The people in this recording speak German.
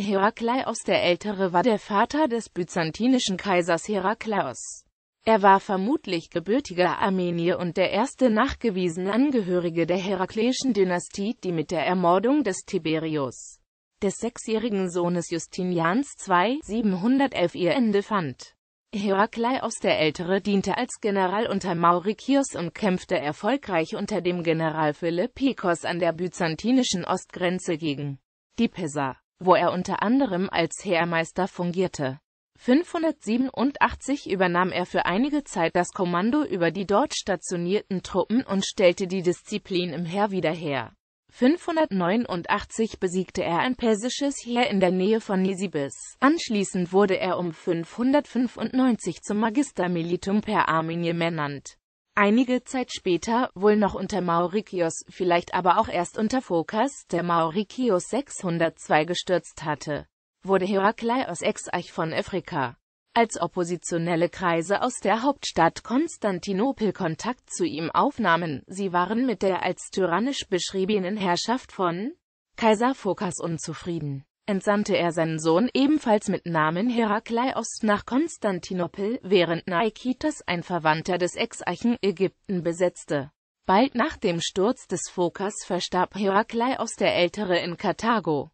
Herakleios der Ältere war der Vater des byzantinischen Kaisers Herakleios. Er war vermutlich gebürtiger Armenier und der erste nachgewiesene Angehörige der herakleischen Dynastie, die mit der Ermordung des Tiberius, des sechsjährigen Sohnes Justinians II, 711 ihr Ende fand. Herakleios der Ältere diente als General unter Maurikios und kämpfte erfolgreich unter dem General Philippikos an der byzantinischen Ostgrenze gegen die Pesar wo er unter anderem als Heermeister fungierte. 587 übernahm er für einige Zeit das Kommando über die dort stationierten Truppen und stellte die Disziplin im Heer wieder her. 589 besiegte er ein persisches Heer in der Nähe von Nisibis. Anschließend wurde er um 595 zum Magister Militum per Arminium ernannt. Einige Zeit später, wohl noch unter Maurikios, vielleicht aber auch erst unter Phokas, der Maurikios 602 gestürzt hatte, wurde Herakleios Exarch von Afrika. Als oppositionelle Kreise aus der Hauptstadt Konstantinopel Kontakt zu ihm aufnahmen, sie waren mit der als tyrannisch beschriebenen Herrschaft von Kaiser Phokas unzufrieden entsandte er seinen Sohn ebenfalls mit Namen Herakleios nach Konstantinopel, während Naikitas ein Verwandter des Exarchen Ägypten besetzte. Bald nach dem Sturz des Phokas verstarb Herakleios der Ältere in Karthago.